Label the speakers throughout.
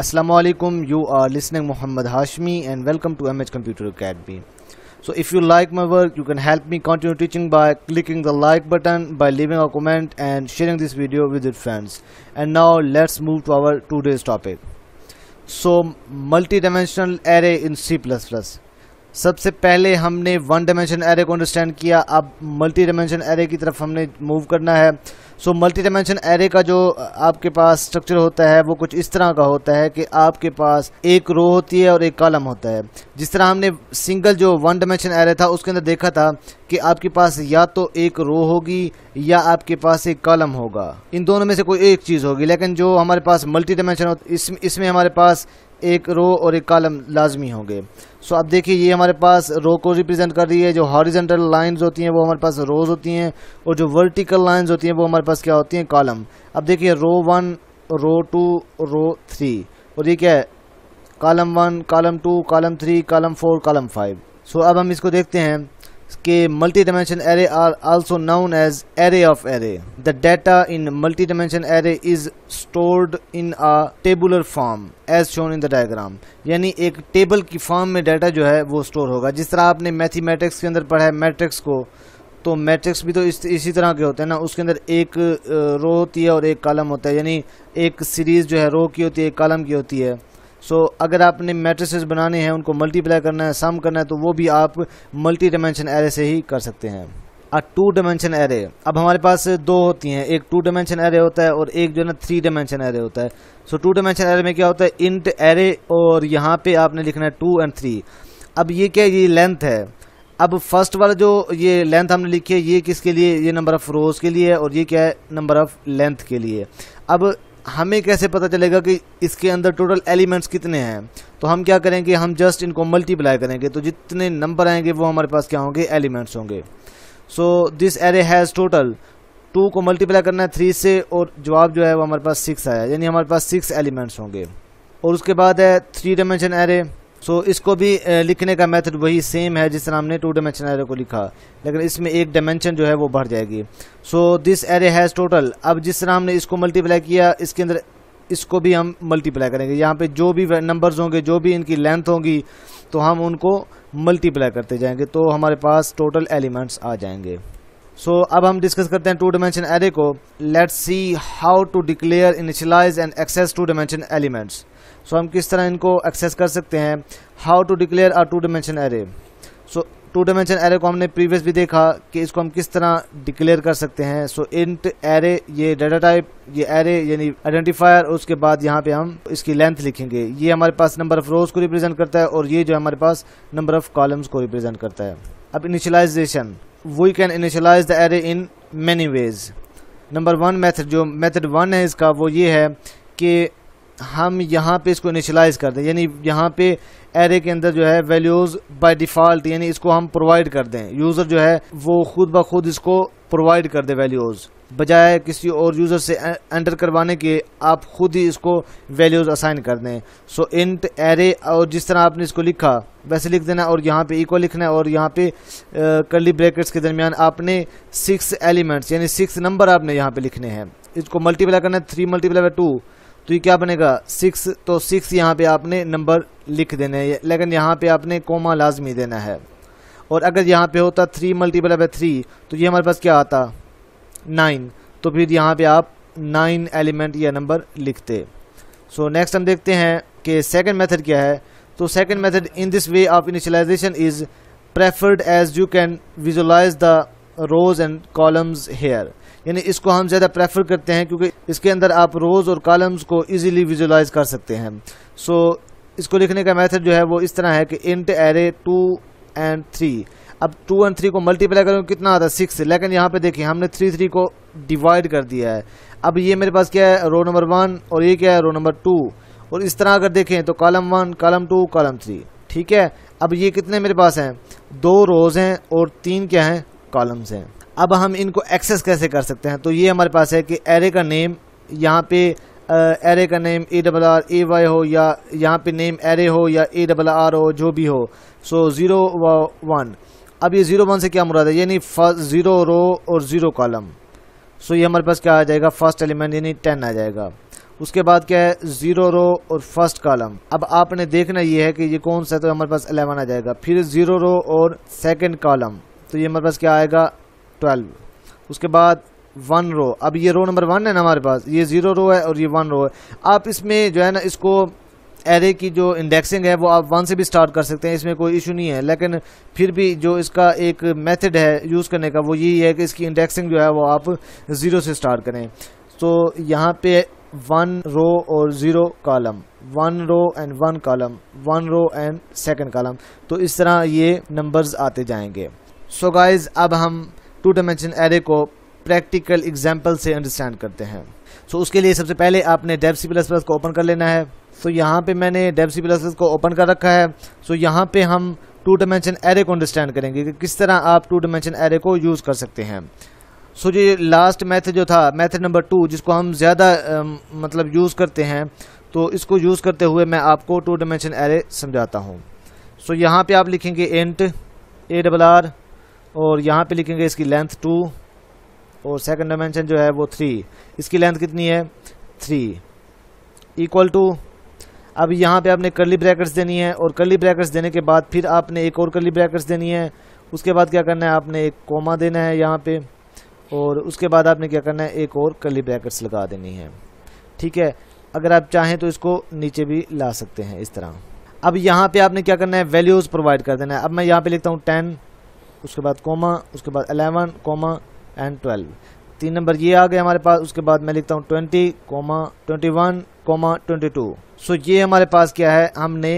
Speaker 1: Assalamualaikum, you are listening Muhammad Hashmi and welcome to MH Computer Academy. So if you like my work, you can help me continue teaching by clicking the like button, by leaving a comment and sharing this video with your friends. And now let's move to our today's topic. So multi-dimensional array in C++. सबसे पहले हमने one dimension array को understand किया अब multi dimension array की तरफ हमने move करना है सो मल्टी डायमेंशन एरे का जो आपके पास स्ट्रक्चर होता है वो कुछ इस तरह का होता है कि आपके पास एक रो होती है और एक कॉलम होता है जिस तरह हमने सिंगल जो वन डायमेंशन एरे था उसके अंदर देखा था कि आपके पास या तो एक रो होगी या आपके पास एक कॉलम होगा इन दोनों में से कोई एक चीज़ होगी लेकिन जो हमारे पास मल्टी डायमेंशन इसमें इसमें हमारे पास एक रो और एक कॉलम लाजमी होंगे सो अब देखिए ये हमारे पास रो को रिप्रेजेंट कर रही है जो हॉरिजेंटल लाइंस होती हैं वो हमारे पास रोज होती हैं और जो वर्टिकल लाइंस होती हैं वो हमारे पास क्या होती हैं कॉलम अब देखिए row one row two row three और ये क्या है column one column two column three column four column five so अब हम इसको देखते हैं के multi dimension array are also known as array of array the data in multi dimension array is stored in a tabular form as shown in the diagram यानी एक table की form में डाटा जो है वो स्टोर होगा जिस तरह आपने मैथमेटिक्स के अंदर पढ़ा है मैट्रिक्स को तो मैट्रिक्स भी तो इस इसी तरह के होते हैं ना उसके अंदर एक रो होती है और एक कॉलम होता है यानी एक सीरीज़ जो है रो की होती है एक कॉलम की होती है सो so, अगर आपने मैट्रिसेस बनाने हैं उनको मल्टीप्लाई करना है सम करना है तो वो भी आप मल्टी डायमेंशन एरे से ही कर सकते हैं आ टू डायमेंशन एरे अब हमारे पास दो होती हैं एक टू डायमेंशन एरे होता है और एक जो है ना थ्री डायमेंशन एरे होता है सो टू डायमेंशन एरे में क्या होता है इंट एरे और यहाँ पर आपने लिखना है टू एंड थ्री अब ये क्या ये लेंथ है अब फर्स्ट वाला जो ये लेंथ हमने लिखी है ये किसके लिए ये नंबर ऑफ़ रोज़ के लिए है और ये क्या है नंबर ऑफ़ लेंथ के लिए अब हमें कैसे पता चलेगा कि इसके अंदर टोटल एलिमेंट्स कितने हैं तो हम क्या करेंगे हम जस्ट इनको मल्टीप्लाई करेंगे तो जितने नंबर आएंगे वो हमारे पास क्या होंगे एलिमेंट्स होंगे so this array has total two को मल्टीप्लाई करना है थ्री से और जवाब जो है वो हमारे पास सिक्स आया यानी हमारे पास सिक्स एलिमेंट्स होंगे और उसके बाद है three dimension array so so, इसको भी लिखने का मेथड वही सेम है जिस तरह हमने टू डायमेंशन एरे को लिखा लेकिन इसमें एक डायमेंशन जो है वो बढ़ जाएगी so this array has total अब जिस तरह हमने इसको मल्टीप्लाई किया इसके अंदर इसको भी हम मल्टीप्लाई करेंगे यहाँ पे जो भी नंबर्स होंगे जो भी इनकी लेंथ होंगी तो हम उनको मल्टीप्लाई करते जाएंगे तो हमारे पास टोटल एलिमेंट्स आ जाएंगे सो so, अब हम डिस्कस करते हैं टू डायमेंशन एरे को let's see how to declare initialize and access two dimension elements so हम किस तरह इनको एक्सेस कर सकते हैं how to declare a two dimension array so two dimension array को हमने प्रीवियस भी देखा कि इसको हम किस तरह डिक्लेयर कर सकते हैं सो इंट एरे ये डाटा टाइप ये एरे यानी आइडेंटिफायर उसके बाद यहाँ पे हम इसकी लेंथ लिखेंगे ये हमारे पास नंबर ऑफ रोज को रिप्रेजेंट करता है और ये जो हमारे पास नंबर ऑफ कॉलम्स को रिप्रेजेंट करता है अब initialization we can initialize the array in many ways number one method जो मैथड वन है इसका वो ये है कि हम यहाँ पे इसको इनिशलाइज कर दें यानी यहाँ पे एरे के अंदर जो है वैल्यूज़ बाय डिफ़ॉल्ट यानी इसको हम प्रोवाइड कर दें यूज़र जो है वो खुद ब खुद इसको प्रोवाइड कर दे वैल्यूज़ बजाय किसी और यूज़र से एंटर करवाने के आप खुद ही इसको वैल्यूज़ असाइन कर दें सो इंट एरे और जिस तरह आपने इसको लिखा वैसे लिख देना और यहाँ पे इक्वल लिखना है और यहाँ पे कर्ली ब्रैकेट्स के दरमियान आपने सिक्स एलिमेंट्स यानी सिक्स नंबर आपने यहाँ पे लिखने हैं इसको मल्टीप्लाई करना है थ्री मल्टीप्लाई बाई टू तो ये क्या बनेगा सिक्स तो सिक्स यहाँ पे आपने नंबर लिख देना है लेकिन यहाँ पे आपने कोमा लाजमी देना है और अगर यहाँ पे होता थ्री मल्टीपल बाई थ्री तो ये हमारे पास क्या आता नाइन तो फिर यहाँ पे आप नाइन एलिमेंट या नंबर लिखते सो so, नेक्स्ट हम देखते हैं कि सेकेंड मैथड क्या है तो second method in this way of initialization is preferred as you can visualize the rows and columns here यानी इसको हम ज़्यादा प्रेफर करते हैं क्योंकि इसके अंदर आप रोज़ और कॉलम्स को इजीली विजुलाइज कर सकते हैं सो so, इसको लिखने का मेथड जो है वो इस तरह है कि int array two and three अब टू एंड थ्री को मल्टीप्लाई करूँ कितना आता है सिक्स लेकिन यहाँ पे देखिए हमने थ्री थ्री को डिवाइड कर दिया है अब ये मेरे पास क्या है रो नंबर वन और ये क्या है रो नंबर टू और इस तरह अगर देखें तो column one column two column three ठीक है अब ये कितने मेरे पास हैं दो रोज़ हैं और तीन क्या हैं कॉलम्स हैं अब हम इनको एक्सेस कैसे कर सकते हैं तो ये हमारे पास है कि एरे का नेम यहाँ पे एरे का name A double R A Y हो या यहाँ पे नेम एरे हो या ए डबल आर हो जो भी हो सो ज़ीरो वन अब ये ज़ीरो वन से क्या मुराद है यानी फर्स्ट ज़ीरो रो और ज़ीरो कॉलम सो ये हमारे पास क्या आ जाएगा फर्स्ट एलिमेंट यानी टेन आ जाएगा उसके बाद क्या है ज़ीरो रो और फर्स्ट कॉलम अब आपने देखना ये है कि ये कौन सा है तो हमारे पास एलेवन आ जाएगा फिर ज़ीरो रो और सेकंड कॉलम तो ये हमारे पास क्या आएगा ट्वेल्व उसके बाद वन रो अब ये रो नंबर वन है ना हमारे पास ये ज़ीरो रो है और ये वन रो है आप इसमें जो है ना इसको एरे की जो इंडेक्सिंग है वो आप वन से भी स्टार्ट कर सकते हैं इसमें कोई इशू नहीं है लेकिन फिर भी जो इसका एक मेथड है यूज़ करने का वो यही है कि इसकी इंडेक्सिंग जो है वो आप ज़ीरो से स्टार्ट करें तो यहाँ पे वन रो और zero column one row and one column one row and second column तो इस तरह ये नंबर्स आते जाएंगे सो so गाइज अब हम टू डायमेंशन एरे को प्रैक्टिकल एग्जाम्पल से अंडरस्टैंड करते हैं सो so उसके लिए सबसे पहले आपने डेब सी प्लस प्लस को ओपन कर लेना है सो so यहाँ पे मैंने डेब सी प्लस प्लस को ओपन कर रखा है सो so यहाँ पे हम टू डायमेंशन एरे को अंडरस्टैंड करेंगे कि किस तरह आप टू डायमेंशन एरे को यूज़ कर सकते हैं सो so, जो लास्ट मेथड जो था मेथड नंबर टू जिसको हम ज़्यादा मतलब यूज़ करते हैं तो इसको यूज़ करते हुए मैं आपको टू डायमेंशन एरे समझाता हूँ सो so, यहाँ पे आप लिखेंगे एंट ए डबल आर और यहाँ पे लिखेंगे इसकी लेंथ टू और सेकंड डायमेंशन जो है वो थ्री इसकी लेंथ कितनी है थ्री इक्वल टू अब यहाँ पे आपने कर्ली ब्रैकेट्स देनी है और करली ब्रैकेट्स देने के बाद फिर आपने एक और करली ब्रैकेट्स देनी है उसके बाद क्या करना है आपने एक कोमा देना है यहाँ पे और उसके बाद आपने क्या करना है एक और करली ब्रैकेट्स लगा देनी है ठीक है अगर आप चाहें तो इसको नीचे भी ला सकते हैं इस तरह अब यहाँ पे आपने क्या करना है वैल्यूज़ प्रोवाइड कर देना है अब मैं यहाँ पे लिखता हूँ टेन उसके बाद कोमा उसके बाद अलेवन कोमा एंड ट्वेल्व तीन नंबर ये आ गए हमारे पास उसके बाद मैं लिखता हूँ twenty comma twenty one comma twenty two so ये हमारे पास क्या है हमने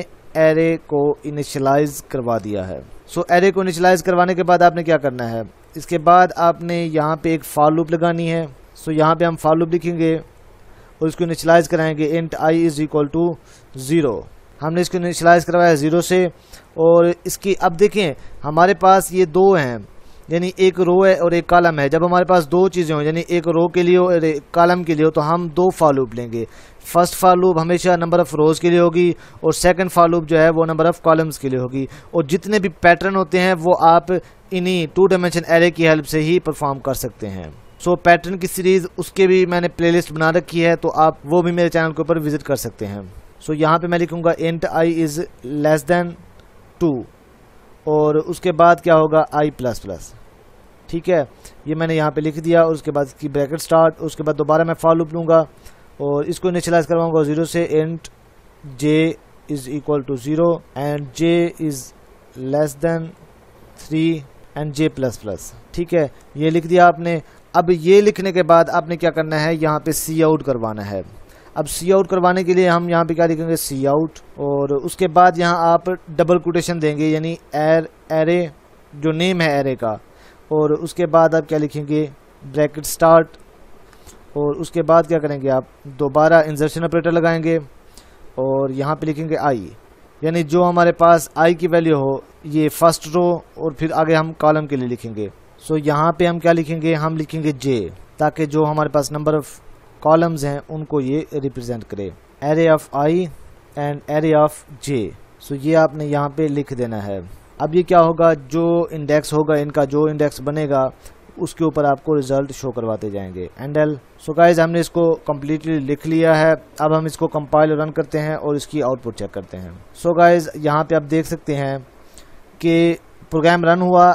Speaker 1: एरे को इनिशलाइज करवा दिया है सो so, एरे को इनिशलाइज करवाने के बाद आपने क्या करना है इसके बाद आपने यहाँ पे एक फॉर लगानी है सो so, यहाँ पे हम फॉर लिखेंगे और इसको इनिशलाइज कराएंगे int I is equal to zero हमने इसको इनिशलाइज करवाया ज़ीरो से और इसकी अब देखें हमारे पास ये दो हैं यानी एक रो है और एक कालम है जब हमारे पास दो चीज़ें हों यानी एक रो के लिए और एक कालम के लिए हो तो हम दो फालूप लेंगे फर्स्ट फालूप हमेशा नंबर ऑफ़ रोज़ के लिए होगी और सेकंड फालूप जो है वो नंबर ऑफ़ कॉलम्स के लिए होगी और जितने भी पैटर्न होते हैं वो आप इन्हीं टू डायमेंशन एरे की हेल्प से ही परफॉर्म कर सकते हैं सो so, पैटर्न की सीरीज़ उसके भी मैंने प्ले बना रखी है तो आप वो भी मेरे चैनल के ऊपर विज़िट कर सकते हैं सो so, यहाँ पे मैं लिखूँगा int I is less than two और उसके बाद क्या होगा आई प्लस प्लस ठीक है ये मैंने यहाँ पे लिख दिया और उसके बाद इसकी ब्रैकेट स्टार्ट उसके बाद दोबारा मैं फॉलो लूँगा और इसको इनिशलाइज करवाऊँगा ज़ीरो से int J is equal to zero and J is less than three and J plus plus ठीक है ये लिख दिया आपने अब ये लिखने के बाद आपने क्या करना है यहाँ पे सी आउट करवाना है अब सी आउट करवाने के लिए हम यहाँ पे क्या लिखेंगे सी आउट और उसके बाद यहाँ आप डबल कोटेशन देंगे यानी एर एरे जो नेम है एरे का और उसके बाद आप क्या लिखेंगे ब्रैकेट स्टार्ट और उसके बाद क्या करेंगे आप दोबारा इंजर्शन ऑपरेटर लगाएंगे और यहाँ पे लिखेंगे आई यानी जो हमारे पास आई की वैल्यू हो ये फर्स्ट रो और फिर आगे हम कॉलम के लिए लिखेंगे सो यहाँ पे हम क्या लिखेंगे हम लिखेंगे जे ताकि जो हमारे पास नंबर ऑफ़ कॉलम्स हैं उनको ये रिप्रेजेंट करे array of I and array of J so ये आपने यहाँ पे लिख देना है अब ये क्या होगा जो इंडेक्स होगा इनका जो इंडेक्स बनेगा उसके ऊपर आपको रिजल्ट शो करवाते जाएंगे एंड एल सो गाइज हमने इसको कम्प्लीटली लिख लिया है अब हम इसको कंपाइल रन करते हैं और इसकी आउटपुट चेक करते हैं सो गाइज यहाँ पे आप देख सकते हैं कि प्रोग्राम रन हुआ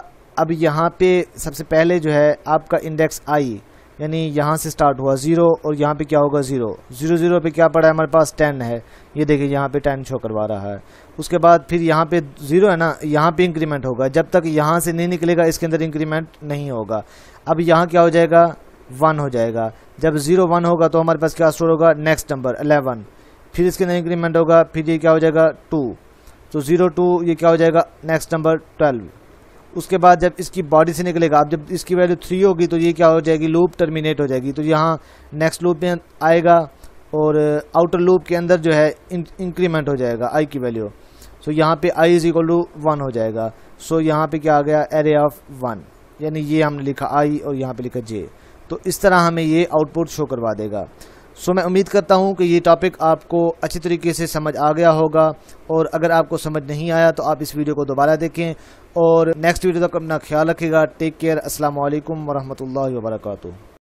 Speaker 1: अब यहाँ पे सबसे पहले जो है आपका इंडेक्स आई यानी यहाँ से स्टार्ट हुआ ज़ीरो और यहाँ पे क्या होगा ज़ीरो ज़ीरो ज़ीरो पे क्या पड़ा है हमारे पास टेन है ये देखिए यहाँ पे टेन शो करवा रहा है उसके बाद फिर यहाँ पे ज़ीरो है ना यहाँ पे इंक्रीमेंट होगा जब तक यहाँ से नहीं निकलेगा इसके अंदर इंक्रीमेंट नहीं होगा अब यहाँ क्या हो जाएगा वन हो जाएगा जब ज़ीरो वन होगा तो हमारे पास क्या स्टोर होगा नेक्स्ट नंबर अलेवन फिर इसके अंदर इंक्रीमेंट होगा फिर ये क्या हो जाएगा टू तो ज़ीरो टू ये क्या हो जाएगा नेक्स्ट नंबर ट्वेल्व उसके बाद जब इसकी बॉडी से निकलेगा अब जब इसकी वैल्यू थ्री होगी तो ये क्या हो जाएगी लूप टर्मिनेट हो जाएगी तो यहाँ नेक्स्ट लूप में आएगा और आउटर लूप के अंदर जो है इंक्रीमेंट हो जाएगा आई की वैल्यू सो यहाँ पे I is equal to one हो जाएगा सो यहाँ पे क्या आ गया एरे ऑफ वन यानी ये हमने लिखा आई और यहाँ पे लिखा जे तो इस तरह हमें ये आउटपुट शो करवा देगा सो मैं उम्मीद करता हूँ कि ये टॉपिक आपको अच्छी तरीके से समझ आ गया होगा और अगर आपको समझ नहीं आया तो आप इस वीडियो को दोबारा देखें और नेक्स्ट वीडियो तक अपना ख्याल रखिएगा टेक केयर अस्सलाम वालेकुम वरहमतुल्लाहि